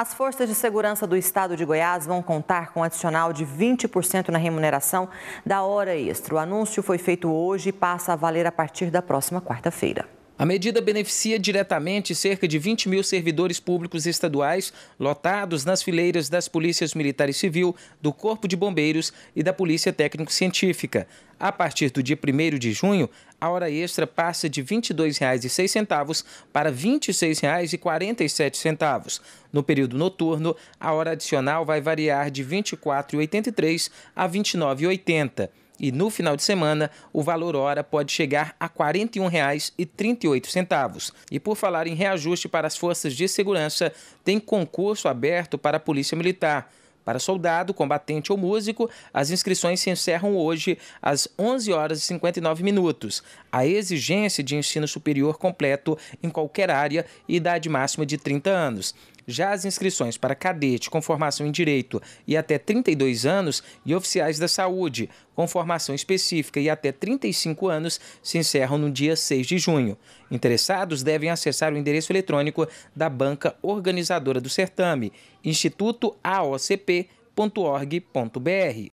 As forças de segurança do estado de Goiás vão contar com um adicional de 20% na remuneração da hora extra. O anúncio foi feito hoje e passa a valer a partir da próxima quarta-feira. A medida beneficia diretamente cerca de 20 mil servidores públicos estaduais lotados nas fileiras das Polícias Militar e Civil, do Corpo de Bombeiros e da Polícia Técnico-Científica. A partir do dia 1 de junho, a hora extra passa de R$ 22,06 para R$ 26,47. No período noturno, a hora adicional vai variar de R$ 24,83 a R$ 29,80 e no final de semana o valor hora pode chegar a R$ 41,38. E por falar em reajuste para as forças de segurança, tem concurso aberto para a Polícia Militar. Para soldado, combatente ou músico, as inscrições se encerram hoje às 11 horas e 59 minutos. A exigência de ensino superior completo em qualquer área e idade máxima de 30 anos. Já as inscrições para cadete com formação em direito e até 32 anos e oficiais da saúde com formação específica e até 35 anos se encerram no dia 6 de junho. Interessados devem acessar o endereço eletrônico da banca organizadora do certame, institutoaocp.org.br.